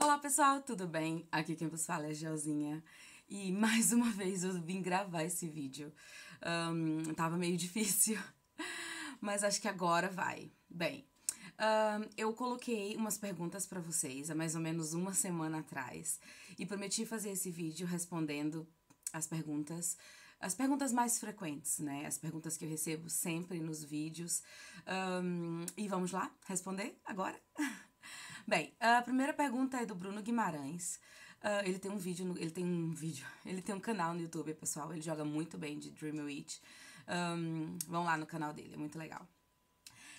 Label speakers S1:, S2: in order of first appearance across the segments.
S1: Olá pessoal, tudo bem? Aqui quem vos fala é Gelzinha e mais uma vez eu vim gravar esse vídeo. Um, tava meio difícil, mas acho que agora vai. Bem, um, eu coloquei umas perguntas para vocês há mais ou menos uma semana atrás e prometi fazer esse vídeo respondendo as perguntas as perguntas mais frequentes, né? As perguntas que eu recebo sempre nos vídeos. Um, e vamos lá responder agora? Bem, a primeira pergunta é do Bruno Guimarães. Uh, ele tem um vídeo, no, ele tem um vídeo, ele tem um canal no YouTube, pessoal. Ele joga muito bem de Dreamwitch. Um, vão lá no canal dele, é muito legal.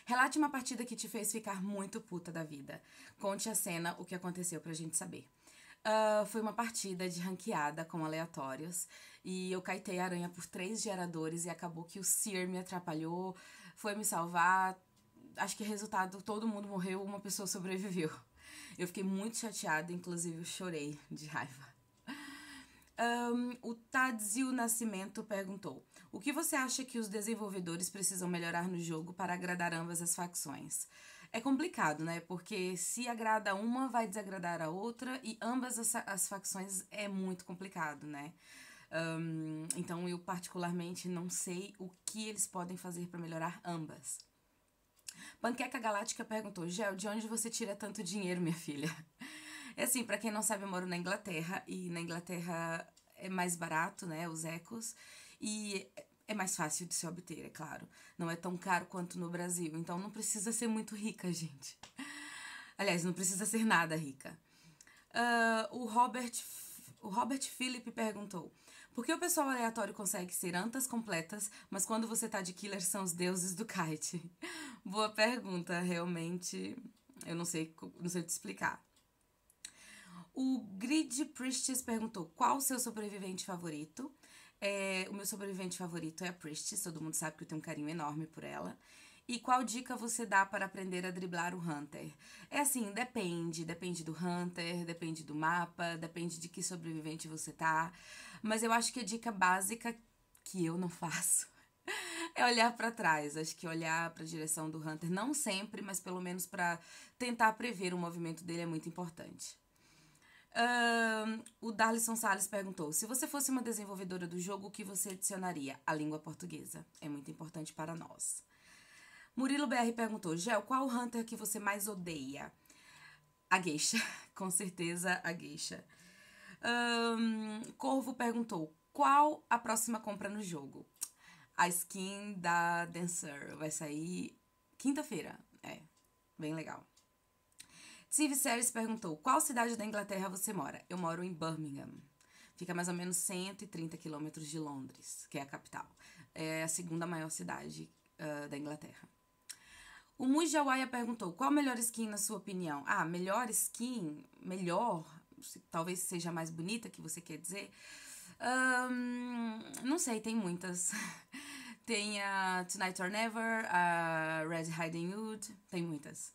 S1: Relate uma partida que te fez ficar muito puta da vida. Conte a cena, o que aconteceu pra gente saber. Uh, foi uma partida de ranqueada com aleatórios e eu caitei a aranha por três geradores e acabou que o Seer me atrapalhou, foi me salvar, acho que resultado, todo mundo morreu, uma pessoa sobreviveu. Eu fiquei muito chateada, inclusive chorei de raiva. Um, o Tadzio Nascimento perguntou: O que você acha que os desenvolvedores precisam melhorar no jogo para agradar ambas as facções? É complicado, né? Porque se agrada uma, vai desagradar a outra, e ambas as, as facções é muito complicado, né? Um, então eu, particularmente, não sei o que eles podem fazer para melhorar ambas. Panqueca Galáctica perguntou: Gel, de onde você tira tanto dinheiro, minha filha? É assim, para quem não sabe, eu moro na Inglaterra e na Inglaterra é mais barato, né, os ecos, e é mais fácil de se obter, é claro. Não é tão caro quanto no Brasil, então não precisa ser muito rica, gente. Aliás, não precisa ser nada rica. Uh, o Robert o Robert Philip perguntou: porque o pessoal aleatório consegue ser antas completas, mas quando você tá de killer são os deuses do kite? Boa pergunta, realmente eu não sei, não sei te explicar. O Grid Priestes perguntou qual o seu sobrevivente favorito. É, o meu sobrevivente favorito é a Priestes, todo mundo sabe que eu tenho um carinho enorme por ela. E qual dica você dá para aprender a driblar o Hunter? É assim, depende. Depende do Hunter, depende do mapa, depende de que sobrevivente você tá. Mas eu acho que a dica básica que eu não faço é olhar para trás. Acho que olhar para a direção do Hunter, não sempre, mas pelo menos para tentar prever o movimento dele é muito importante. o Darlison Salles perguntou: se você fosse uma desenvolvedora do jogo, o que você adicionaria? A língua portuguesa é muito importante para nós. Murilo BR perguntou: Gel, qual o Hunter que você mais odeia? A Geisha, com certeza a Geisha. Um, Corvo perguntou: qual a próxima compra no jogo? A skin da Dancer vai sair quinta-feira. É, bem legal. Steve Series perguntou: Qual cidade da Inglaterra você mora? Eu moro em Birmingham. Fica mais ou menos 130 quilômetros de Londres, que é a capital. É a segunda maior cidade uh, da Inglaterra. O Mujawaya perguntou: Qual melhor skin na sua opinião? Ah, melhor skin? Melhor? se, talvez seja mais bonita que você quer dizer. Um, não sei, tem muitas. tem a Tonight or Never, a Red Hiding Hood, tem muitas.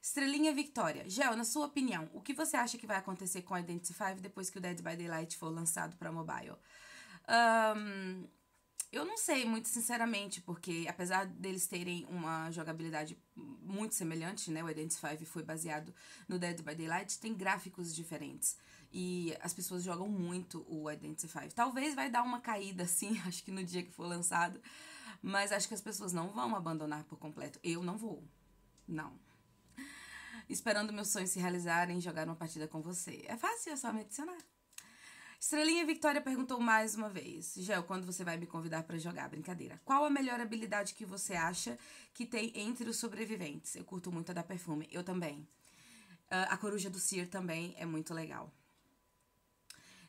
S1: Estrelinha Victoria. Gel, na sua opinião, o que você acha que vai acontecer com Identity 5 depois que o Dead by Daylight for lançado para mobile? Um, eu não sei, muito sinceramente, porque apesar deles terem uma jogabilidade muito semelhante, né? O Identity 5 foi baseado no Dead by Daylight, tem gráficos diferentes. E as pessoas jogam muito o Identity 5. Talvez vai dar uma caída, assim, acho que no dia que for lançado. Mas acho que as pessoas não vão abandonar por completo. Eu não vou. Não. Esperando meus sonhos se realizarem, jogar uma partida com você. É fácil, é só me adicionar. Estrelinha Victoria perguntou mais uma vez: Gel, quando você vai me convidar para jogar? Brincadeira. Qual a melhor habilidade que você acha que tem entre os sobreviventes? Eu curto muito a da perfume. Eu também. Uh, a coruja do Cir também é muito legal.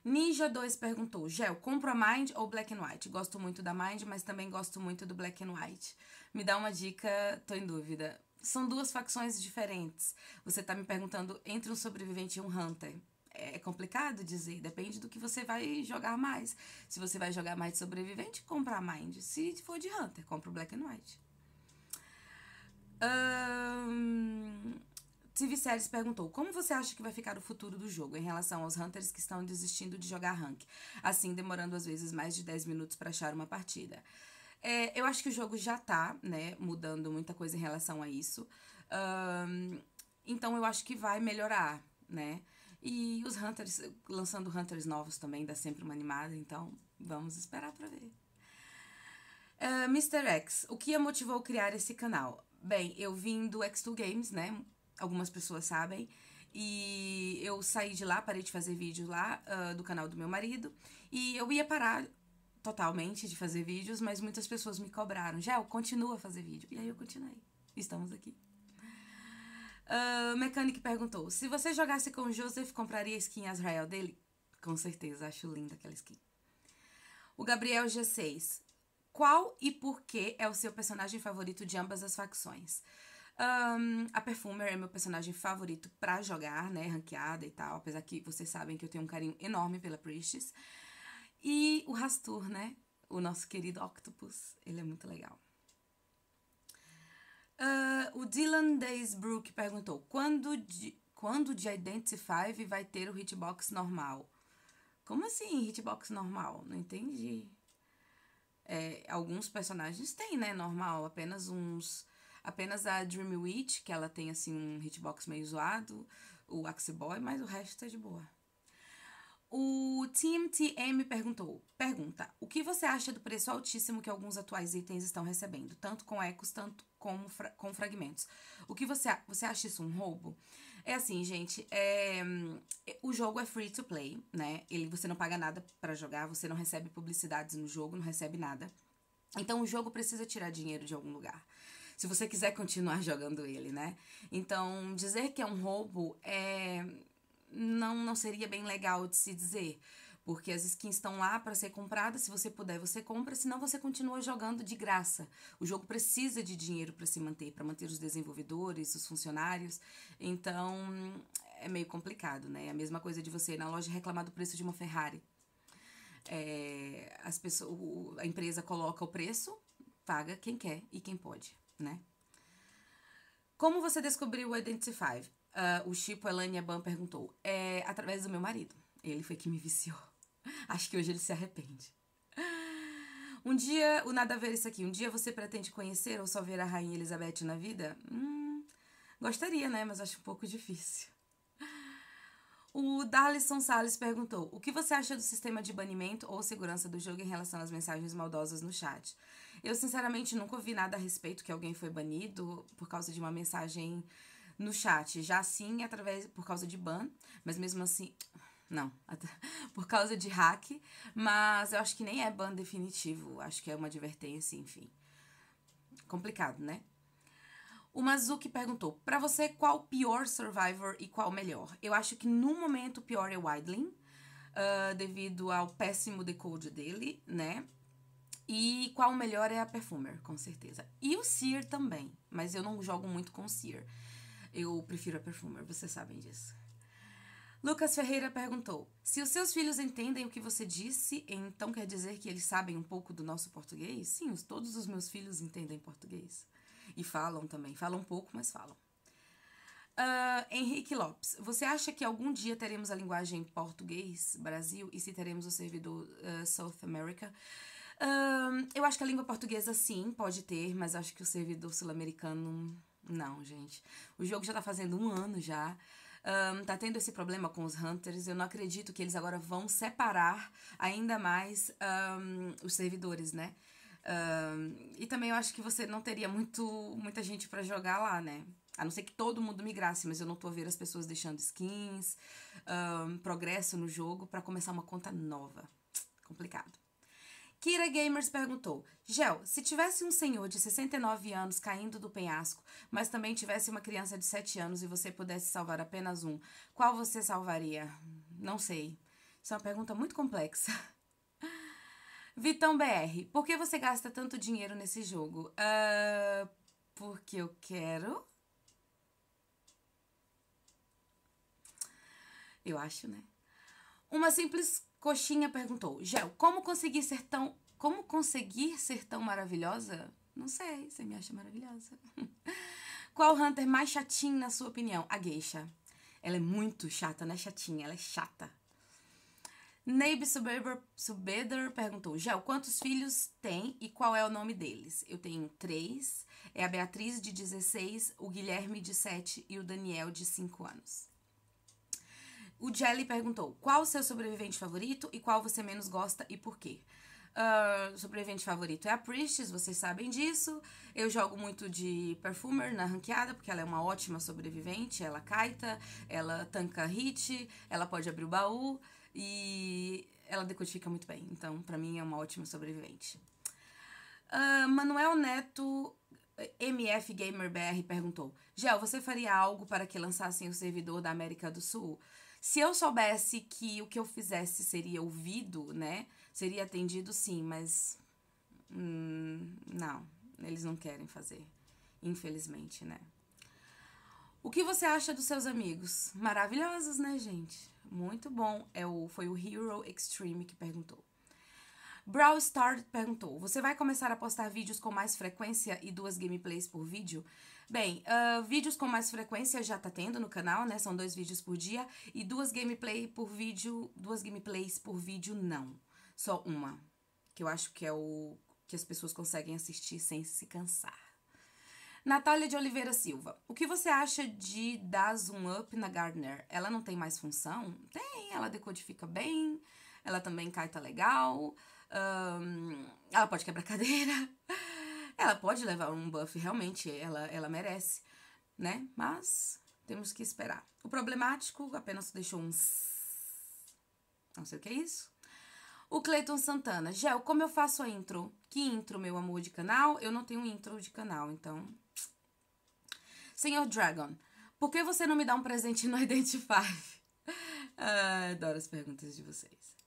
S1: Ninja2 perguntou: Gel, compro a Mind ou Black and White? Gosto muito da Mind, mas também gosto muito do Black and White. Me dá uma dica, tô em dúvida. São duas facções diferentes. Você tá me perguntando entre um sobrevivente e um hunter. É, é complicado dizer, depende do que você vai jogar mais. Se você vai jogar mais de sobrevivente, compra a Mind. Se for de Hunter, compra o Black and White. Um, TV Series perguntou: Como você acha que vai ficar o futuro do jogo em relação aos Hunters que estão desistindo de jogar rank, assim demorando às vezes mais de 10 minutos para achar uma partida? É, eu acho que o jogo já tá, né, mudando muita coisa em relação a isso. Um, então eu acho que vai melhorar, né? E os Hunters, lançando Hunters novos também, dá sempre uma animada, então vamos esperar para ver. Uh, é, Mr. X, o que a motivou a criar esse canal? Bem, eu vim do X2 Games, né? Algumas pessoas sabem. E eu saí de lá, parei de fazer vídeo lá uh, do canal do meu marido. E eu ia parar totalmente de fazer vídeos, mas muitas pessoas me cobraram. Gel, continua a fazer vídeo. E aí eu continuei. Estamos aqui. Uh, ah, Mechanic perguntou: se você jogasse com o Joseph, compraria a skin Azrael dele? Com certeza, acho linda aquela skin. O Gabriel G6. Qual e por que é o seu personagem favorito de ambas as facções? Um, ah, a Perfumer é meu personagem favorito para jogar, né? Ranqueada e tal. Apesar que vocês sabem que eu tenho um carinho enorme pela Priestess. E o Rastur, né? O nosso querido Octopus. Ele é muito legal. Uh, o Dylan Daysbrook perguntou: quando, de, quando de Identify vai ter o hitbox normal? Como assim hitbox normal? Não entendi. É, alguns personagens têm, né? Normal, apenas uns. Apenas a Dream Witch, que ela tem assim um hitbox meio zoado, o Axe Boy, mas o resto tá de boa. O TMTM perguntou: Pergunta, o que você acha do preço altíssimo que alguns atuais itens estão recebendo, tanto com ecos tanto com, fra com fragmentos. O que você, você acha isso um roubo? É assim, gente, é, o jogo é free to play, né? Ele, você não paga nada para jogar, você não recebe publicidades no jogo, não recebe nada. Então o jogo precisa tirar dinheiro de algum lugar. Se você quiser continuar jogando ele, né? Então, dizer que é um roubo é não, não seria bem legal de se dizer porque as skins estão lá para ser compradas. Se você puder, você compra, senão você continua jogando de graça. O jogo precisa de dinheiro para se manter, para manter os desenvolvedores, os funcionários. Então, é meio complicado, né? É a mesma coisa de você ir na loja reclamar do preço de uma Ferrari. É, as pessoas, a empresa coloca o preço, paga quem quer e quem pode, né? Como você descobriu o Identify? Uh, o Chipo Elane Aban perguntou. É através do meu marido. Ele foi que me viciou. Acho que hoje ele se arrepende. Um dia, o nada a ver isso aqui. Um dia você pretende conhecer ou só ver a Rainha Elizabeth na vida? Hum, gostaria, né? Mas acho um pouco difícil. O Darlison Salles perguntou: O que você acha do sistema de banimento ou segurança do jogo em relação às mensagens maldosas no chat? Eu, sinceramente, nunca ouvi nada a respeito que alguém foi banido por causa de uma mensagem no chat. Já sim, através por causa de ban, mas mesmo assim. Não, por causa de hack, mas eu acho que nem é ban definitivo, acho que é uma advertência, enfim. Complicado, né? O Mazuki perguntou: "Para você qual o pior Survivor e qual o melhor?". Eu acho que no momento o pior é o Wildling, uh, ah, devido ao péssimo decode dele, né? E qual o melhor é a Perfumer, com certeza. E o Seer também, mas eu não jogo muito com o Seer. Eu prefiro a Perfumer, vocês sabem disso. Lucas Ferreira perguntou: Se os seus filhos entendem o que você disse, então quer dizer que eles sabem um pouco do nosso português? Sim, todos os meus filhos entendem português. E falam também. Falam um pouco, mas falam. Uh, Henrique Lopes, você acha que algum dia teremos a linguagem português Brasil e se teremos o servidor uh, South America? Uh, eu acho que a língua portuguesa sim, pode ter, mas acho que o servidor sul-americano não, gente. O jogo já tá fazendo um ano já um, tá tendo esse problema com os Hunters. Eu não acredito que eles agora vão separar ainda mais um, os servidores, né? Um, e também eu acho que você não teria muito, muita gente para jogar lá, né? A não ser que todo mundo migrasse, mas eu não tô a ver as pessoas deixando skins, um, progresso no jogo para começar uma conta nova. Complicado. Kira Gamers perguntou: Gel, se tivesse um senhor de 69 anos caindo do penhasco, mas também tivesse uma criança de 7 anos e você pudesse salvar apenas um, qual você salvaria? Não sei. Isso é uma pergunta muito complexa. Vitão BR, por que você gasta tanto dinheiro nesse jogo? Uh, porque eu quero. Eu acho, né? Uma simples Coxinha perguntou: Gel, como conseguir ser tão. Como conseguir ser tão maravilhosa? Não sei, você me acha maravilhosa. Qual Hunter mais chatinho, na sua opinião? A Geisha. Ela é muito chata, não é chatinha, ela é chata. Neib Subeder perguntou: Gel, quantos filhos tem e qual é o nome deles? Eu tenho três: é a Beatriz, de 16, o Guilherme, de 7 e o Daniel, de 5 anos. O Jelly perguntou: qual o seu sobrevivente favorito e qual você menos gosta e por quê? Uh, sobrevivente favorito é a Priestess, vocês sabem disso. Eu jogo muito de Perfumer na ranqueada, porque ela é uma ótima sobrevivente. Ela kaita, ela tanca hit, ela pode abrir o baú e ela decodifica muito bem. Então, para mim, é uma ótima sobrevivente. Uh, Manuel Neto MF Gamer BR perguntou: Gel, você faria algo para que lançassem o servidor da América do Sul? Se eu soubesse que o que eu fizesse seria ouvido, né? Seria atendido, sim, mas. Hum, não, eles não querem fazer. Infelizmente, né? O que você acha dos seus amigos? Maravilhosos, né, gente? Muito bom. É o, foi o Hero Extreme que perguntou. Brawl Star perguntou: Você vai começar a postar vídeos com mais frequência e duas gameplays por vídeo? Bem, uh, vídeos com mais frequência já tá tendo no canal, né? São dois vídeos por dia e duas gameplay por vídeo, duas gameplays por vídeo não, só uma, que eu acho que é o que as pessoas conseguem assistir sem se cansar. Natália de Oliveira Silva, o que você acha de dar zoom up na Gardner? Ela não tem mais função? Tem, ela decodifica bem, ela também cai tá legal. Um, ela pode quebrar cadeira. Ela pode levar um buff, realmente, ela, ela merece, né? Mas temos que esperar. O problemático apenas deixou um... Não sei o que é isso. O Cleiton Santana. Gel, como eu faço a intro? Que intro, meu amor de canal? Eu não tenho intro de canal, então... Senhor Dragon, por que você não me dá um presente no Identify? ah, adoro as perguntas de vocês.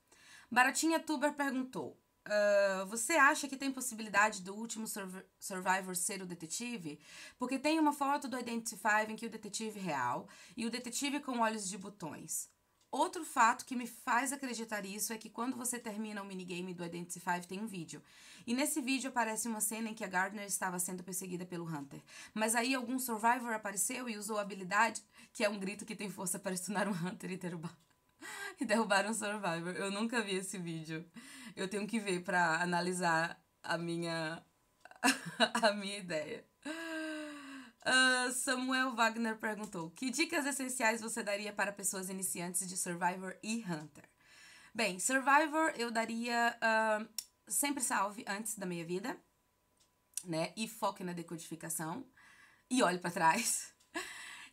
S1: Baratinha Tuber perguntou: Uh, você acha que tem possibilidade do último Survivor ser o detetive? Porque tem uma foto do Identify em que o detetive real e o detetive com olhos de botões. Outro fato que me faz acreditar isso é que quando você termina o minigame do Identify tem um vídeo. E nesse vídeo aparece uma cena em que a Gardner estava sendo perseguida pelo Hunter. Mas aí algum Survivor apareceu e usou a habilidade, que é um grito que tem força para stunar um Hunter e derrubar. e derrubaram o Survivor. Eu nunca vi esse vídeo. Eu tenho que ver para analisar a minha a minha ideia. Uh, Samuel Wagner perguntou: Que dicas essenciais você daria para pessoas iniciantes de Survivor e Hunter? Bem, Survivor eu daria uh, sempre salve antes da meia vida, né? E foque na decodificação e olhe para trás.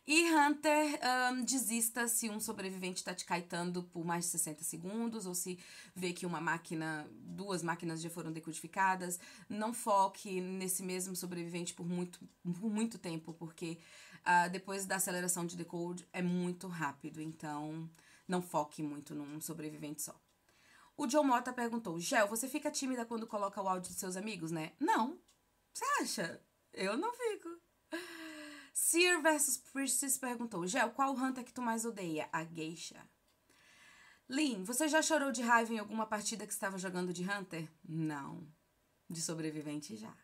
S1: E Hunter um, desista se um sobrevivente está te caetando por mais de 60 segundos, ou se vê que uma máquina, duas máquinas já foram decodificadas. Não foque nesse mesmo sobrevivente por muito, por muito tempo, porque uh, depois da aceleração de decode é muito rápido, então não foque muito num sobrevivente só. O John Mota perguntou: Gel, você fica tímida quando coloca o áudio dos seus amigos, né? Não. Você acha? Eu não fico. Seer versus Priestess perguntou: Gel, qual hunter que tu mais odeia? A Geisha. Lin, você já chorou de raiva em alguma partida que estava jogando de Hunter? Não. De sobrevivente já.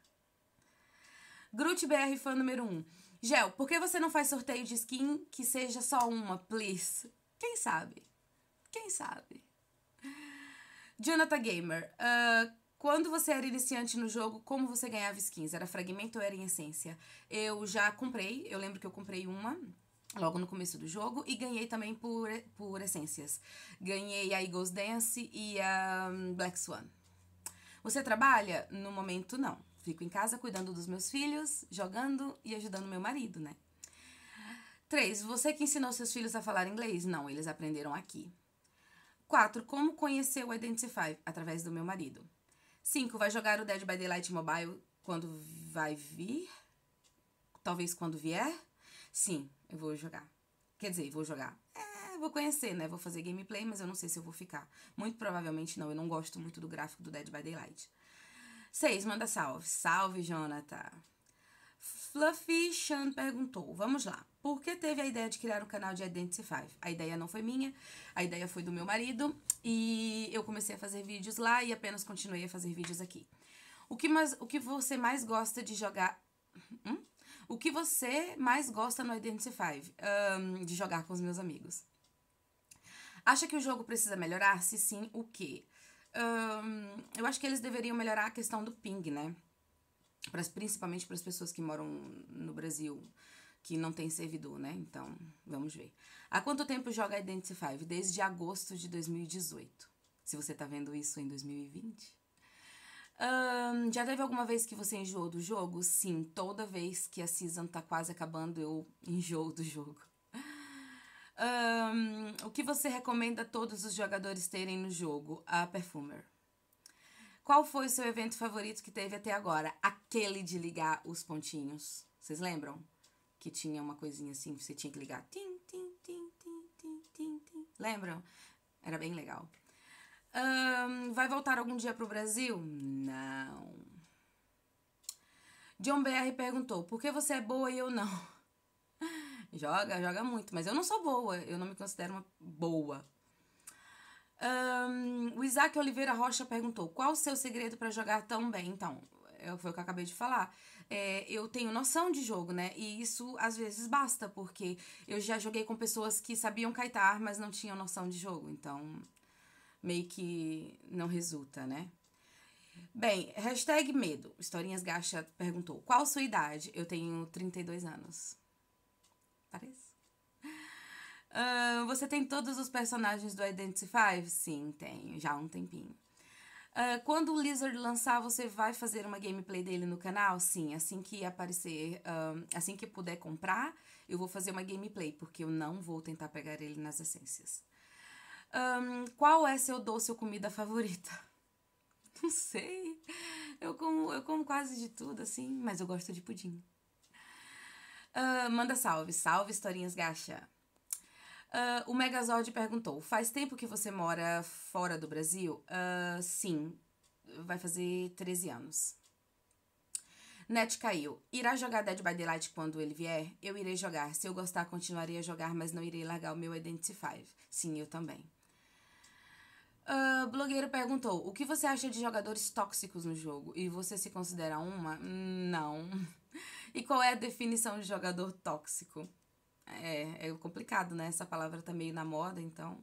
S1: Groot BR fã número 1. Um. Gel, por que você não faz sorteio de skin que seja só uma, please? Quem sabe? Quem sabe? Jonathan Gamer, uh, quando você era iniciante no jogo, como você ganhava skins? Era fragmento ou era em essência? Eu já comprei, eu lembro que eu comprei uma logo no começo do jogo e ganhei também por, por essências. Ganhei a Eagles Dance e a hum, Black Swan. Você trabalha? No momento, não. Fico em casa cuidando dos meus filhos, jogando e ajudando meu marido, né? 3. Você que ensinou seus filhos a falar inglês? Não, eles aprenderam aqui. 4. Como conheceu o Identify? Através do meu marido. 5. Vai jogar o Dead by Daylight Mobile quando vai vir? Talvez quando vier? Sim, eu vou jogar. Quer dizer, vou jogar. É, vou conhecer, né? Vou fazer gameplay, mas eu não sei se eu vou ficar. Muito provavelmente não, eu não gosto muito do gráfico do Dead by Daylight. 6. Manda salve. Salve, Jonathan. Fluffy Chan perguntou. Vamos lá porque teve a ideia de criar o canal de Identify. A ideia não foi minha, a ideia foi do meu marido e eu comecei a fazer vídeos lá e apenas continuei a fazer vídeos aqui. O que, mais, o que você mais gosta de jogar. Hum? O que você mais gosta no Identify? Um, de jogar com os meus amigos. Acha que o jogo precisa melhorar? Se sim, o quê? Um, eu acho que eles deveriam melhorar a questão do ping, né? principalmente para as pessoas que moram no Brasil que não tem servidor, né? Então, vamos ver. Há quanto tempo joga Identify? Desde agosto de 2018. Se você tá vendo isso em 2020. Um, já teve alguma vez que você enjoou do jogo? Sim, toda vez que a season tá quase acabando, eu enjoo do jogo. Um, o que você recomenda a todos os jogadores terem no jogo? A Perfumer. Qual foi o seu evento favorito que teve até agora? Aquele de ligar os pontinhos. Vocês lembram? que tinha uma coisinha assim, você tinha que ligar. Tim, tim, tim, tim, tim, tim, tim. Lembram? Era bem legal. Um, vai voltar algum dia para o Brasil? Não. John BR perguntou: por que você é boa e eu não? joga, joga muito, mas eu não sou boa, eu não me considero uma boa. Um, o Isaac Oliveira Rocha perguntou: qual o seu segredo para jogar tão bem? Então, é, foi o que eu acabei de falar. É, eu tenho noção de jogo, né? E isso às vezes basta, porque eu já joguei com pessoas que sabiam kaitar, mas não tinham noção de jogo. Então, meio que não resulta, né? Bem, hashtag medo. Historinhas Gacha perguntou: Qual sua idade? Eu tenho 32 anos. Parece. Uh, você tem todos os personagens do Identify? Sim, tenho. Já há um tempinho. Uh, quando o Lizard lançar, você vai fazer uma gameplay dele no canal? Sim, assim que aparecer, ah, assim que puder comprar, eu vou fazer uma gameplay, porque eu não vou tentar pegar ele nas essências. Um, ah, qual é seu doce ou comida favorita? Não sei. Eu como, eu como quase de tudo, assim, mas eu gosto de pudim. Uh, manda salve. Salve, historinhas gacha. Uh, o Megazord perguntou: Faz tempo que você mora fora do Brasil? Uh, sim, vai fazer 13 anos. Net caiu. Irá jogar Dead by Daylight quando ele vier? Eu irei jogar. Se eu gostar, continuarei a jogar, mas não irei largar o meu Identify. Sim, eu também. Uh, blogueiro perguntou: O que você acha de jogadores tóxicos no jogo? E você se considera uma? Hum, não. E qual é a definição de jogador tóxico? É, é complicado, né? Essa palavra tá meio na moda, então.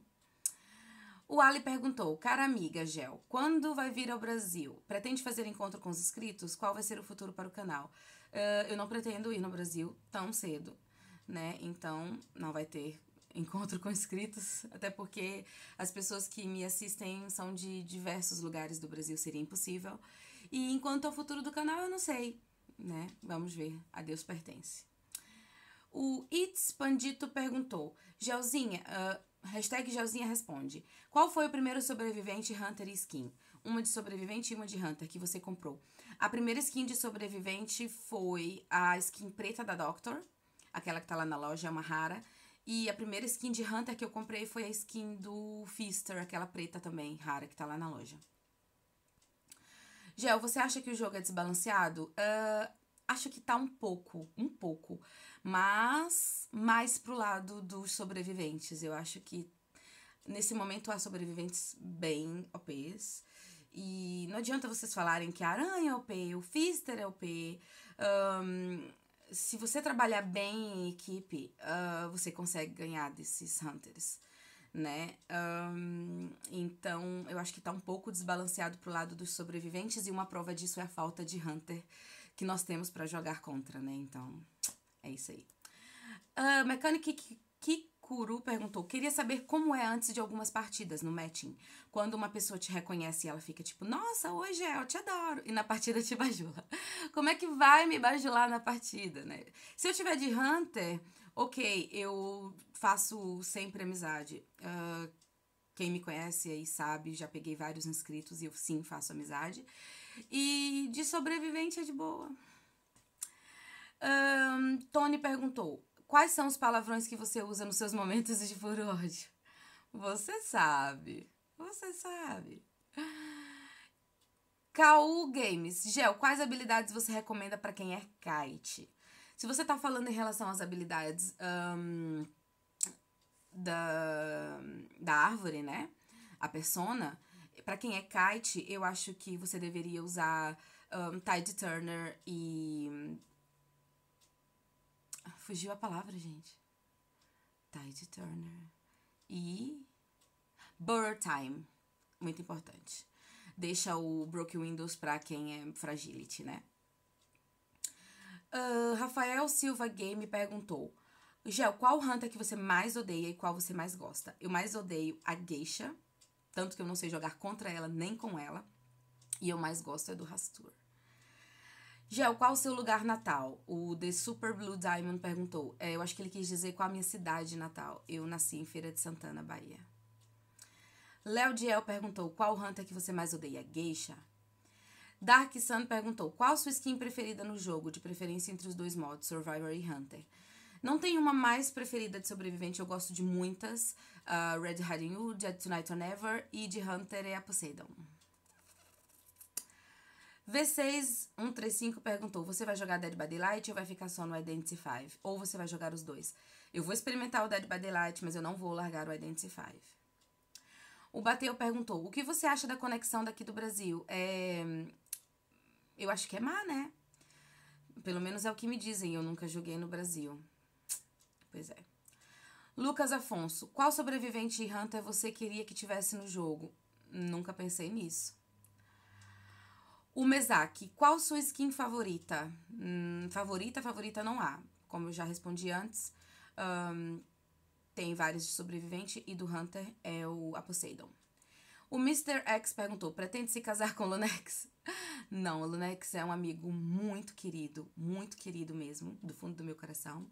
S1: O Ali perguntou: Cara amiga, Gel, quando vai vir ao Brasil? Pretende fazer encontro com os inscritos? Qual vai ser o futuro para o canal? Uh, eu não pretendo ir no Brasil tão cedo, né? Então não vai ter encontro com inscritos, até porque as pessoas que me assistem são de diversos lugares do Brasil, seria impossível. E enquanto ao futuro do canal, eu não sei, né? Vamos ver. A Deus pertence. O It's Pandito perguntou: Gelzinha, uh, hashtag Gelzinha responde. Qual foi o primeiro sobrevivente Hunter skin? Uma de sobrevivente e uma de Hunter que você comprou. A primeira skin de sobrevivente foi a skin preta da Doctor, aquela que tá lá na loja, é uma rara. E a primeira skin de Hunter que eu comprei foi a skin do Fister, aquela preta também, rara, que tá lá na loja. Gel, você acha que o jogo é desbalanceado? Uh, acho que tá um pouco, um pouco mas mais pro lado dos sobreviventes. Eu acho que nesse momento há sobreviventes bem OPs. E não adianta vocês falarem que a aranha é OP, o Fister é OP. Um, se você trabalhar bem em equipe, uh, você consegue ganhar desses hunters, né? Um, então, eu acho que tá um pouco desbalanceado pro lado dos sobreviventes e uma prova disso é a falta de hunter que nós temos para jogar contra, né? Então, é isso aí. Uh, mecânica Kikuru perguntou: Queria saber como é antes de algumas partidas no matching. Quando uma pessoa te reconhece e ela fica tipo: Nossa, hoje é, eu te adoro. E na partida te bajula. Como é que vai me bajular na partida, né? Se eu tiver de Hunter, ok, eu faço sempre amizade. Uh, quem me conhece aí sabe, já peguei vários inscritos e eu sim faço amizade. E de sobrevivente é de boa. Um, Tony perguntou: quais são os palavrões que você usa nos seus momentos de furor? Você sabe. Você sabe. KU Games. Gel, quais habilidades você recomenda para quem é kite? Se você tá falando em relação às habilidades um, da, da árvore, né? A persona. para quem é kite, eu acho que você deveria usar um, Tide Turner e Fugiu a palavra, gente. Tide Turner. E. Burr Time. Muito importante. Deixa o Broken Windows pra quem é fragility, né? Uh, Rafael Silva Game perguntou: Gel, qual hunter que você mais odeia e qual você mais gosta? Eu mais odeio a Geisha, tanto que eu não sei jogar contra ela nem com ela. E eu mais gosto é do Rastur. Gel, qual o seu lugar natal? O The Super Blue Diamond perguntou. É, eu acho que ele quis dizer qual a minha cidade natal. Eu nasci em Feira de Santana, Bahia. Léo Diel perguntou: qual hunter que você mais odeia? Geisha? Dark Sun perguntou: qual sua skin preferida no jogo, de preferência entre os dois modos, Survivor e Hunter? Não tem uma mais preferida de sobrevivente, eu gosto de muitas. Uh, Red Hiding Hood, Tonight or Never e de Hunter é a Poseidon. V6135 perguntou: Você vai jogar Dead by Daylight ou vai ficar só no Identity 5? Ou você vai jogar os dois? Eu vou experimentar o Dead by Daylight, mas eu não vou largar o Identity 5. O Bateu perguntou: O que você acha da conexão daqui do Brasil? É... Eu acho que é má, né? Pelo menos é o que me dizem. Eu nunca joguei no Brasil. Pois é. Lucas Afonso: Qual sobrevivente Hunter você queria que tivesse no jogo? Nunca pensei nisso. O Mesak, qual sua skin favorita? Hum, favorita, favorita não há. Como eu já respondi antes, um, tem vários de sobrevivente e do Hunter é o a Poseidon. O Mr. X perguntou: pretende se casar com o Lunex? Não, o Lunex é um amigo muito querido, muito querido mesmo, do fundo do meu coração.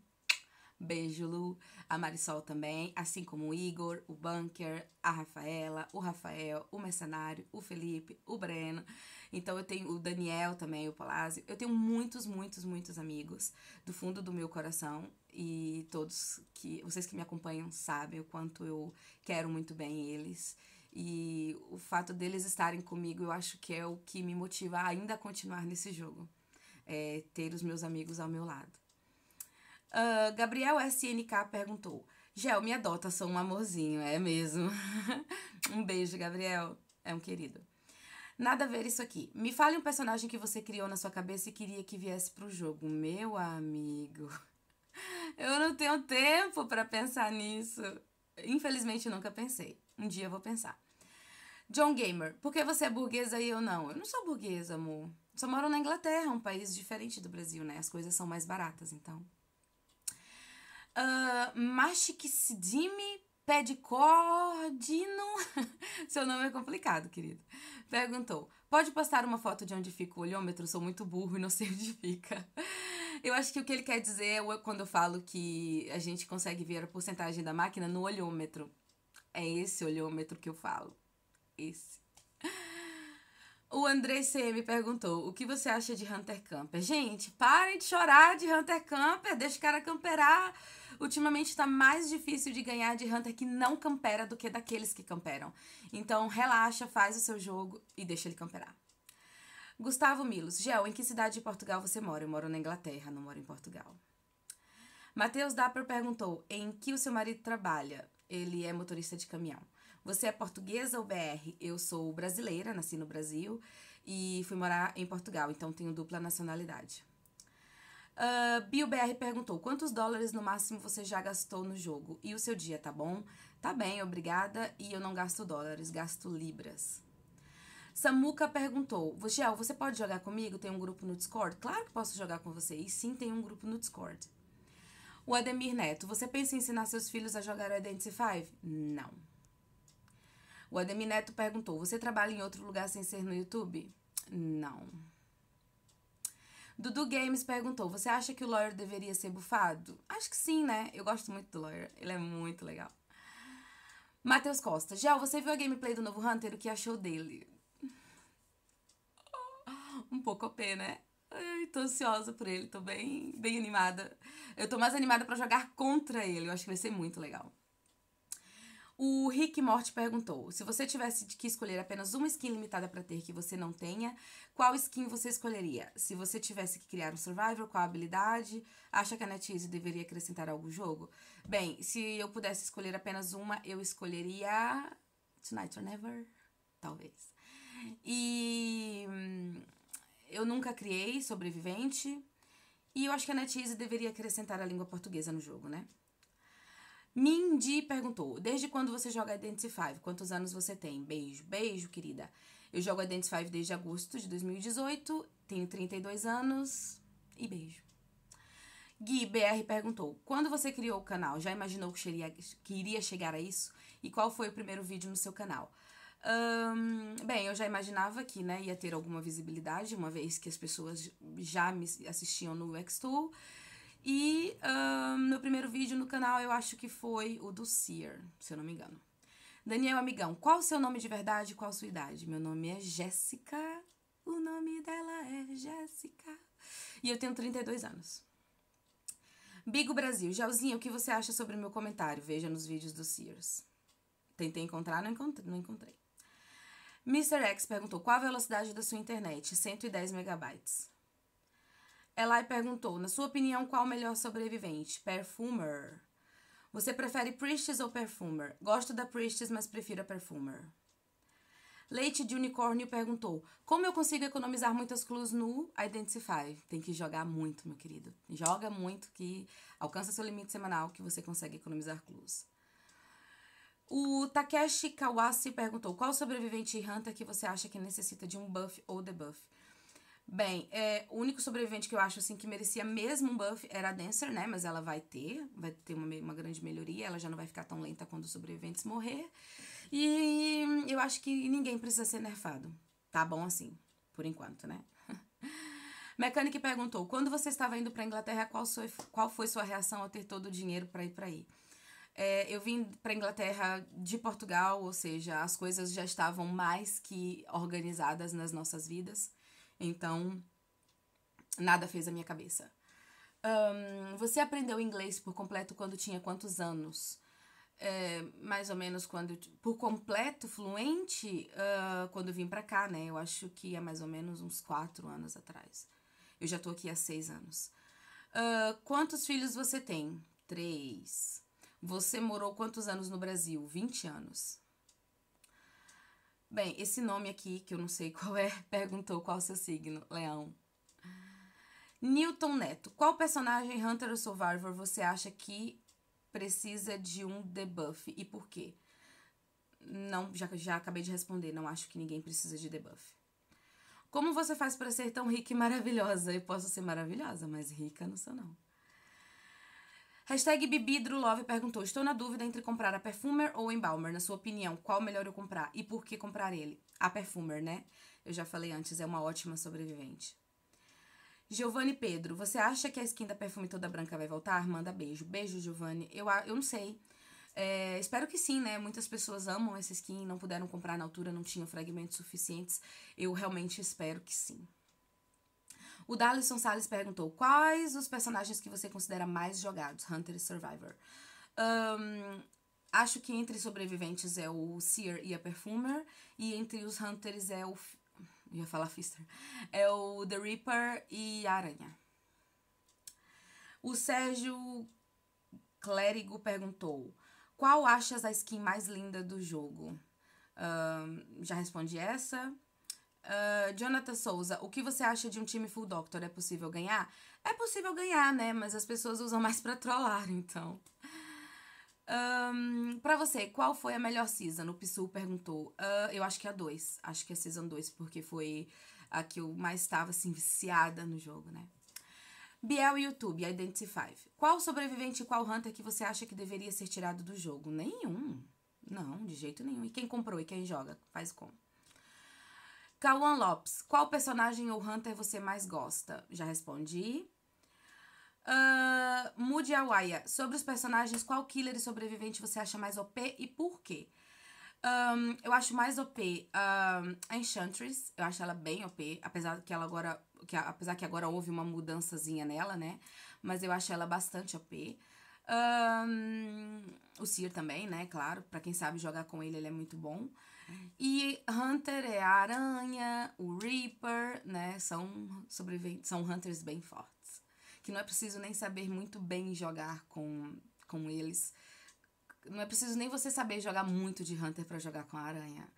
S1: Beijo, Lu. A Marisol também, assim como o Igor, o Bunker, a Rafaela, o Rafael, o Mercenário, o Felipe, o Breno. Então eu tenho o Daniel também, o Palácio. Eu tenho muitos, muitos, muitos amigos do fundo do meu coração e todos que vocês que me acompanham sabem o quanto eu quero muito bem eles. E o fato deles estarem comigo, eu acho que é o que me motiva ainda a continuar nesse jogo. É ter os meus amigos ao meu lado. Uh, Gabriel SNK perguntou: Gel, me adota, sou um amorzinho, é mesmo? um beijo, Gabriel. É um querido. Nada a ver isso aqui. Me fale um personagem que você criou na sua cabeça e queria que viesse pro jogo. Meu amigo. Eu não tenho tempo para pensar nisso. Infelizmente nunca pensei. Um dia eu vou pensar. John Gamer, por que você é burguesa e eu não? Eu não sou burguesa, amor. Só moro na Inglaterra, um país diferente do Brasil, né? As coisas são mais baratas, então uh, ah, Mashiksidimi Pedicordino. Seu nome é complicado, querido. Perguntou: Pode postar uma foto de onde fica o olhômetro? Sou muito burro e não sei onde fica. Eu acho que o que ele quer dizer é quando eu falo que a gente consegue ver a porcentagem da máquina no olhômetro. É esse olhômetro que eu falo. Esse. O André CM perguntou: o que você acha de Hunter Camper? Gente, parem de chorar de Hunter Camper, deixa o cara camperar. Ultimamente tá mais difícil de ganhar de Hunter que não campera do que daqueles que camperam. Então relaxa, faz o seu jogo e deixa ele camperar. Gustavo Milos, Gel, em que cidade de Portugal você mora? Eu moro na Inglaterra, não moro em Portugal. Matheus Dapper perguntou: em que o seu marido trabalha? Ele é motorista de caminhão. Você é portuguesa ou BR? Eu sou brasileira, nasci no Brasil e fui morar em Portugal, então tenho dupla nacionalidade. Uh, ah, BioBR perguntou: quantos dólares no máximo você já gastou no jogo? E o seu dia tá bom? Tá bem, obrigada. E eu não gasto dólares, gasto libras. Samuca perguntou: Gel, você pode jogar comigo? Tem um grupo no Discord? Claro que posso jogar com você. E sim, tem um grupo no Discord. O Ademir Neto: Você pensa em ensinar seus filhos a jogar Identify? Não. O Ademir Neto perguntou: Você trabalha em outro lugar sem ser no YouTube? Não. Dudu Games perguntou: Você acha que o Lawyer deveria ser bufado? Acho que sim, né? Eu gosto muito do Lawyer, ele é muito legal. Matheus Costa: Gel, você viu a gameplay do novo Hunter? O que achou dele? Um pouco OP, né? Ai, tô ansiosa por ele, tô bem, bem animada. Eu tô mais animada para jogar contra ele, eu acho que vai ser muito legal. O Rick Morte perguntou: se você tivesse que escolher apenas uma skin limitada para ter que você não tenha, qual skin você escolheria? Se você tivesse que criar um Survivor, qual habilidade? Acha que a NetEase deveria acrescentar algum jogo? Bem, se eu pudesse escolher apenas uma, eu escolheria Tonight or Never, talvez. E hum, eu nunca criei sobrevivente. E eu acho que a NetEase deveria acrescentar a língua portuguesa no jogo, né? Mindy perguntou: Desde quando você joga Identify? Quantos anos você tem? Beijo, beijo, querida. Eu jogo Identify desde agosto de 2018, tenho 32 anos e beijo. Gui BR perguntou: Quando você criou o canal, já imaginou que, seria, que iria chegar a isso? E qual foi o primeiro vídeo no seu canal? bem, eu já imaginava que né, ia ter alguma visibilidade, uma vez que as pessoas já me assistiam no Xtool. E um, meu primeiro vídeo no canal eu acho que foi o do Sear, se eu não me engano. Daniel, amigão, qual o seu nome de verdade e qual a sua idade? Meu nome é Jéssica. O nome dela é Jéssica. E eu tenho 32 anos. Bigo Brasil, Jalzinha, o que você acha sobre o meu comentário? Veja nos vídeos do Sears. Tentei encontrar, não encontrei. Não encontrei. Mr. X perguntou: qual a velocidade da sua internet? 110 megabytes. Elai perguntou: Na sua opinião, qual o melhor sobrevivente? Perfumer. Você prefere Priestess ou Perfumer? Gosto da Priestess, mas prefiro a Perfumer. Leite de Unicórnio perguntou: Como eu consigo economizar muitas clues no Identify? Tem que jogar muito, meu querido. Joga muito que alcança seu limite semanal que você consegue economizar clues. O Takeshi Kawase perguntou: Qual sobrevivente e hunter que você acha que necessita de um buff ou debuff? Bem, é, o único sobrevivente que eu acho assim que merecia mesmo um buff era a Dancer, né? Mas ela vai ter, vai ter uma, uma grande melhoria, ela já não vai ficar tão lenta quando os sobreviventes morrer. E eu acho que ninguém precisa ser nerfado. Tá bom assim, por enquanto, né? Mecânica perguntou: quando você estava indo para Inglaterra, qual, sua, qual foi sua reação ao ter todo o dinheiro para ir para aí? É, eu vim para Inglaterra de Portugal, ou seja, as coisas já estavam mais que organizadas nas nossas vidas. Então, nada fez a minha cabeça. Um, você aprendeu inglês por completo quando tinha quantos anos? É, mais ou menos quando. Por completo, fluente, uh, quando vim pra cá, né? Eu acho que é mais ou menos uns quatro anos atrás. Eu já tô aqui há seis anos. Uh, quantos filhos você tem? Três. Você morou quantos anos no Brasil? 20 anos. Bem, esse nome aqui, que eu não sei qual é, perguntou qual é o seu signo, Leão. Newton Neto, qual personagem Hunter ou Survivor você acha que precisa de um debuff e por quê? Não, já, já acabei de responder, não acho que ninguém precisa de debuff. Como você faz para ser tão rica e maravilhosa? Eu posso ser maravilhosa, mas rica não sou não. Hashtag BibidroLove perguntou: Estou na dúvida entre comprar a Perfumer ou Embalmer. Na sua opinião, qual melhor eu comprar e por que comprar ele? A Perfumer, né? Eu já falei antes, é uma ótima sobrevivente. Giovanni Pedro, você acha que a skin da Perfume Toda Branca vai voltar? Manda beijo. Beijo, Giovanni. Eu, eu não sei. É, espero que sim, né? Muitas pessoas amam essa skin, não puderam comprar na altura, não tinham fragmentos suficientes. Eu realmente espero que sim. O Dallison Salles perguntou: quais os personagens que você considera mais jogados, Hunter e Survivor? Um, acho que entre sobreviventes é o Seer e a Perfumer, e entre os Hunters é o. ia falar Fister. É o The Reaper e a Aranha. O Sérgio Clérigo perguntou: Qual achas a skin mais linda do jogo? Um, já respondi essa. Uh, Jonathan Souza, o que você acha de um time full doctor? É possível ganhar? É possível ganhar, né? Mas as pessoas usam mais para trollar, então. Um, para você, qual foi a melhor season? O Psu perguntou. Uh, eu acho que a 2. Acho que a season 2, porque foi a que eu mais estava assim, viciada no jogo, né? Biel YouTube, Identify. Qual sobrevivente e qual Hunter que você acha que deveria ser tirado do jogo? Nenhum. Não, de jeito nenhum. E quem comprou e quem joga? Faz como? Kawan Lopes, qual personagem ou Hunter você mais gosta? Já respondi. Uh, ah, Moody Awaya, sobre os personagens, qual killer e sobrevivente você acha mais OP e por quê? Um, eu acho mais OP a Enchantress, eu acho ela bem OP, apesar que ela agora. Que, apesar que agora houve uma mudançazinha nela, né? Mas eu acho ela bastante OP. Um, o Seer também, né? Claro, para quem sabe jogar com ele, ele é muito bom. E Hunter é a aranha, o Reaper, né? São sobreviventes, são Hunters bem fortes. Que não é preciso nem saber muito bem jogar com, com eles. Não é preciso nem você saber jogar muito de Hunter para jogar com a aranha.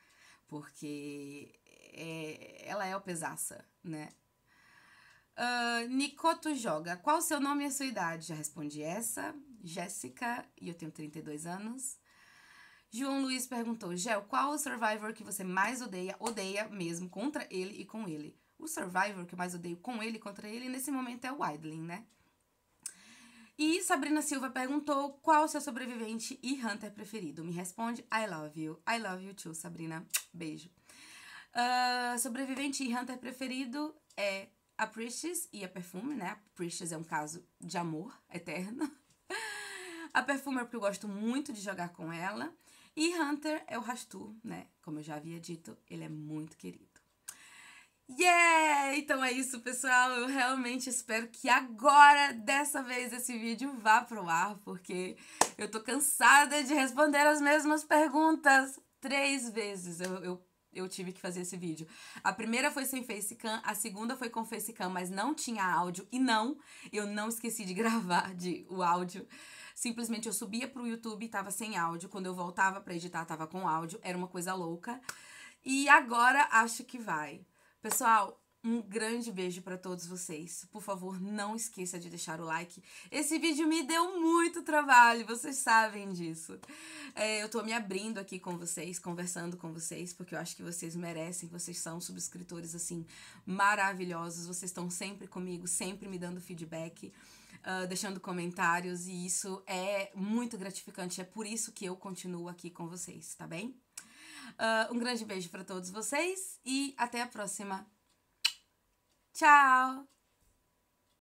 S1: Porque é, ela é o pesaça, né? Uh, ah, Nicoto joga. Qual o seu nome e a sua idade? Já respondi essa. Jéssica, e eu tenho 32 anos. João Luiz perguntou: Gel, qual o Survivor que você mais odeia? Odeia mesmo, contra ele e com ele. O Survivor que eu mais odeio com ele e contra ele, nesse momento, é o Idling, né? E Sabrina Silva perguntou qual o seu sobrevivente e Hunter preferido. Me responde, I love you. I love you too, Sabrina. Beijo. Uh, sobrevivente e Hunter preferido é a Priestess e a Perfume, né? A Priestess é um caso de amor eterno. A Perfume é porque eu gosto muito de jogar com ela. E Hunter é o Rastu, né? Como eu já havia dito, ele é muito querido. Yeah! Então é isso, pessoal. Eu realmente espero que agora, dessa vez, esse vídeo vá pro ar, porque eu tô cansada de responder as mesmas perguntas três vezes. Eu, eu, eu tive que fazer esse vídeo. A primeira foi sem facecam, a segunda foi com facecam, mas não tinha áudio. E não, eu não esqueci de gravar de, o áudio Simplesmente eu subia pro YouTube, e tava sem áudio. Quando eu voltava para editar, tava com áudio. Era uma coisa louca. E agora acho que vai. Pessoal, um grande beijo para todos vocês. Por favor, não esqueça de deixar o like. Esse vídeo me deu muito trabalho, vocês sabem disso. É, eu tô me abrindo aqui com vocês, conversando com vocês, porque eu acho que vocês merecem. Vocês são subscritores, assim, maravilhosos. Vocês estão sempre comigo, sempre me dando feedback uh, deixando comentários, e isso é muito gratificante. É por isso que eu continuo aqui com vocês, tá bem? Uh, um grande beijo para todos vocês e até a próxima. Tchau!